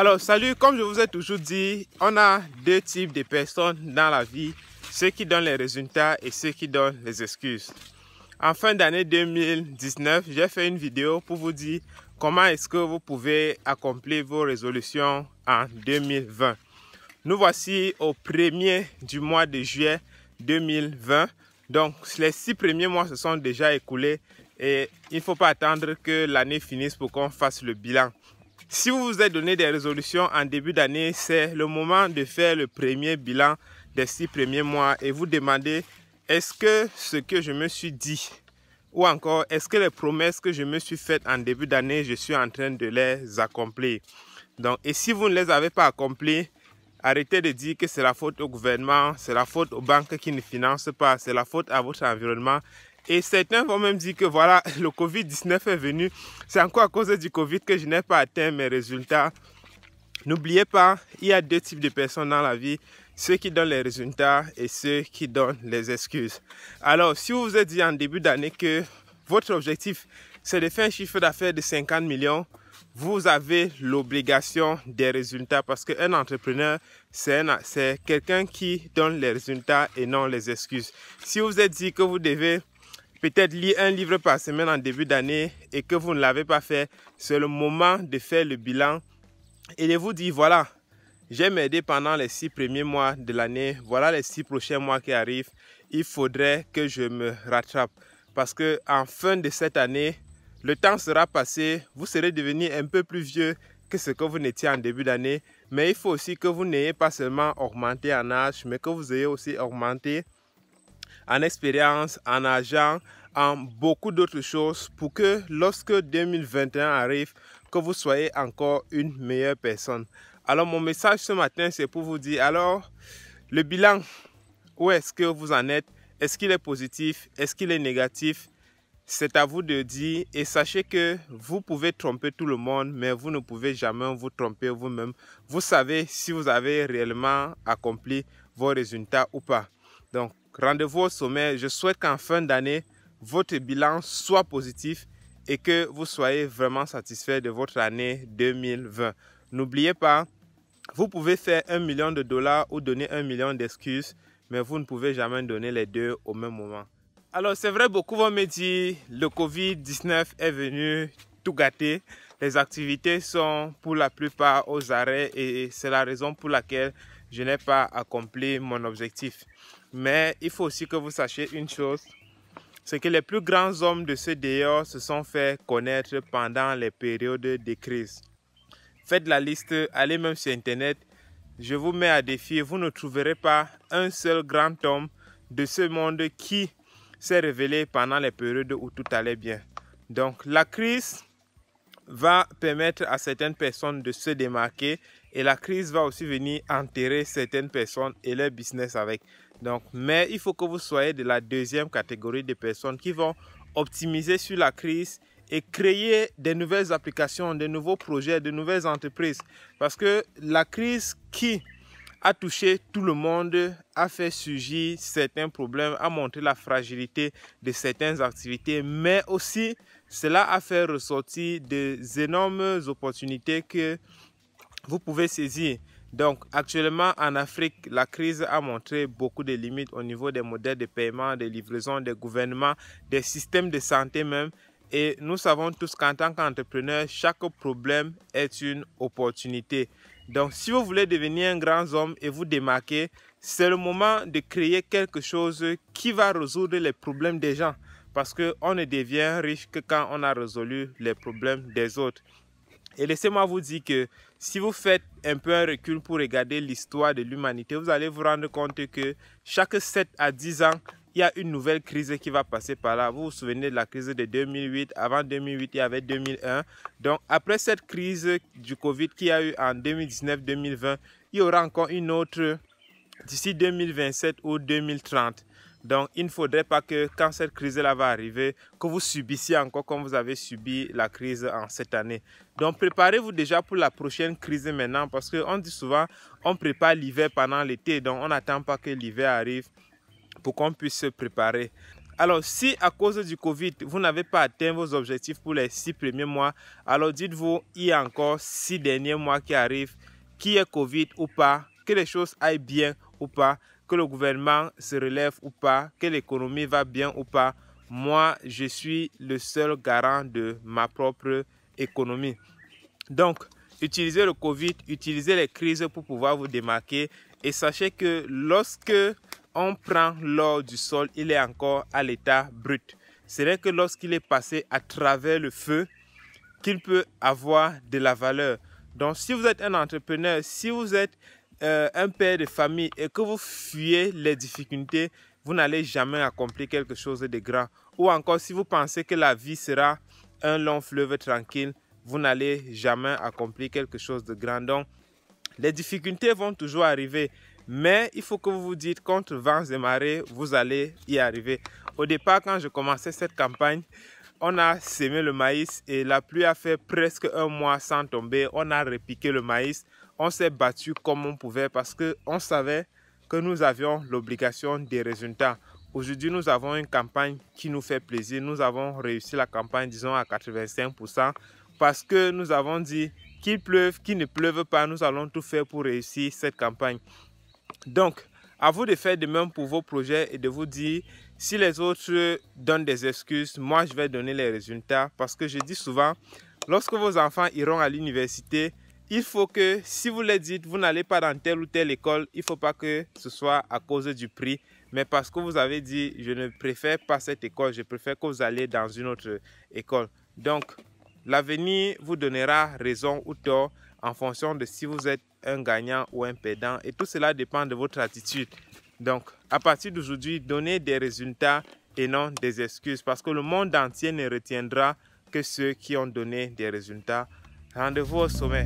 Alors, salut, comme je vous ai toujours dit, on a deux types de personnes dans la vie, ceux qui donnent les résultats et ceux qui donnent les excuses. En fin d'année 2019, j'ai fait une vidéo pour vous dire comment est-ce que vous pouvez accomplir vos résolutions en 2020. Nous voici au premier du mois de juillet 2020. Donc, les six premiers mois se sont déjà écoulés et il ne faut pas attendre que l'année finisse pour qu'on fasse le bilan. Si vous vous êtes donné des résolutions en début d'année, c'est le moment de faire le premier bilan des six premiers mois et vous demander est-ce que ce que je me suis dit ou encore est-ce que les promesses que je me suis faites en début d'année, je suis en train de les accomplir. Donc, et si vous ne les avez pas accomplies, arrêtez de dire que c'est la faute au gouvernement, c'est la faute aux banques qui ne financent pas, c'est la faute à votre environnement et certains vont même dire que voilà, le Covid-19 est venu. C'est encore à cause du Covid que je n'ai pas atteint mes résultats. N'oubliez pas, il y a deux types de personnes dans la vie, ceux qui donnent les résultats et ceux qui donnent les excuses. Alors, si vous vous êtes dit en début d'année que votre objectif, c'est de faire un chiffre d'affaires de 50 millions, vous avez l'obligation des résultats parce qu'un entrepreneur, c'est quelqu'un qui donne les résultats et non les excuses. Si vous êtes dit que vous devez peut-être lire un livre par semaine en début d'année et que vous ne l'avez pas fait, c'est le moment de faire le bilan et de vous dire, voilà, j'ai m'aider pendant les six premiers mois de l'année, voilà les six prochains mois qui arrivent, il faudrait que je me rattrape. Parce que en fin de cette année, le temps sera passé, vous serez devenu un peu plus vieux que ce que vous n'étiez en début d'année. Mais il faut aussi que vous n'ayez pas seulement augmenté en âge, mais que vous ayez aussi augmenté en expérience, en argent, en beaucoup d'autres choses pour que lorsque 2021 arrive, que vous soyez encore une meilleure personne. Alors mon message ce matin, c'est pour vous dire, alors, le bilan, où est-ce que vous en êtes Est-ce qu'il est positif Est-ce qu'il est négatif c'est à vous de dire et sachez que vous pouvez tromper tout le monde, mais vous ne pouvez jamais vous tromper vous-même. Vous savez si vous avez réellement accompli vos résultats ou pas. Donc, Rendez-vous au sommet. Je souhaite qu'en fin d'année, votre bilan soit positif et que vous soyez vraiment satisfait de votre année 2020. N'oubliez pas, vous pouvez faire un million de dollars ou donner un million d'excuses, mais vous ne pouvez jamais donner les deux au même moment. Alors c'est vrai, beaucoup vont me dire, le Covid-19 est venu tout gâter. Les activités sont pour la plupart aux arrêts et c'est la raison pour laquelle je n'ai pas accompli mon objectif. Mais il faut aussi que vous sachiez une chose, c'est que les plus grands hommes de ce dehors se sont fait connaître pendant les périodes de crise. Faites la liste, allez même sur Internet. Je vous mets à défi, vous ne trouverez pas un seul grand homme de ce monde qui s'est révélé pendant les périodes où tout allait bien. Donc la crise va permettre à certaines personnes de se démarquer et la crise va aussi venir enterrer certaines personnes et leur business avec. Donc, mais il faut que vous soyez de la deuxième catégorie de personnes qui vont optimiser sur la crise et créer des nouvelles applications, de nouveaux projets, de nouvelles entreprises. Parce que la crise qui a touché tout le monde, a fait surgir certains problèmes, a montré la fragilité de certaines activités, mais aussi cela a fait ressortir des énormes opportunités que vous pouvez saisir. Donc actuellement en Afrique, la crise a montré beaucoup de limites au niveau des modèles de paiement, des livraisons, des gouvernements, des systèmes de santé même. Et nous savons tous qu'en tant qu'entrepreneur, chaque problème est une opportunité. Donc si vous voulez devenir un grand homme et vous démarquer, c'est le moment de créer quelque chose qui va résoudre les problèmes des gens. Parce qu'on ne devient riche que quand on a résolu les problèmes des autres. Et laissez-moi vous dire que si vous faites un peu un recul pour regarder l'histoire de l'humanité, vous allez vous rendre compte que chaque 7 à 10 ans, il y a une nouvelle crise qui va passer par là. Vous vous souvenez de la crise de 2008. Avant 2008, il y avait 2001. Donc, après cette crise du Covid qu'il y a eu en 2019-2020, il y aura encore une autre d'ici 2027 ou 2030. Donc, il ne faudrait pas que quand cette crise-là va arriver, que vous subissiez encore comme vous avez subi la crise en cette année. Donc, préparez-vous déjà pour la prochaine crise maintenant parce qu'on dit souvent, on prépare l'hiver pendant l'été. Donc, on n'attend pas que l'hiver arrive pour qu'on puisse se préparer. Alors, si à cause du Covid, vous n'avez pas atteint vos objectifs pour les six premiers mois, alors dites-vous, il y a encore six derniers mois qui arrivent, qui est Covid ou pas, que les choses aillent bien ou pas que le gouvernement se relève ou pas, que l'économie va bien ou pas, moi, je suis le seul garant de ma propre économie. Donc, utilisez le Covid, utilisez les crises pour pouvoir vous démarquer et sachez que lorsque on prend l'or du sol, il est encore à l'état brut. C'est vrai que lorsqu'il est passé à travers le feu, qu'il peut avoir de la valeur. Donc, si vous êtes un entrepreneur, si vous êtes euh, un père de famille et que vous fuyez les difficultés, vous n'allez jamais accomplir quelque chose de grand. Ou encore, si vous pensez que la vie sera un long fleuve tranquille, vous n'allez jamais accomplir quelque chose de grand. Donc, les difficultés vont toujours arriver. Mais il faut que vous vous dites, contre vents et marées, vous allez y arriver. Au départ, quand je commençais cette campagne, on a semé le maïs et la pluie a fait presque un mois sans tomber. On a repiqué le maïs on s'est battu comme on pouvait parce qu'on savait que nous avions l'obligation des résultats. Aujourd'hui, nous avons une campagne qui nous fait plaisir. Nous avons réussi la campagne, disons, à 85% parce que nous avons dit qu'il pleuve, qu'il ne pleuve pas, nous allons tout faire pour réussir cette campagne. Donc, à vous de faire de même pour vos projets et de vous dire si les autres donnent des excuses, moi je vais donner les résultats parce que je dis souvent, lorsque vos enfants iront à l'université, il faut que si vous le dites, vous n'allez pas dans telle ou telle école, il ne faut pas que ce soit à cause du prix, mais parce que vous avez dit, je ne préfère pas cette école, je préfère que vous allez dans une autre école. Donc, l'avenir vous donnera raison ou tort en fonction de si vous êtes un gagnant ou un perdant, et tout cela dépend de votre attitude. Donc, à partir d'aujourd'hui, donnez des résultats et non des excuses, parce que le monde entier ne retiendra que ceux qui ont donné des résultats. Rendez-vous au sommet.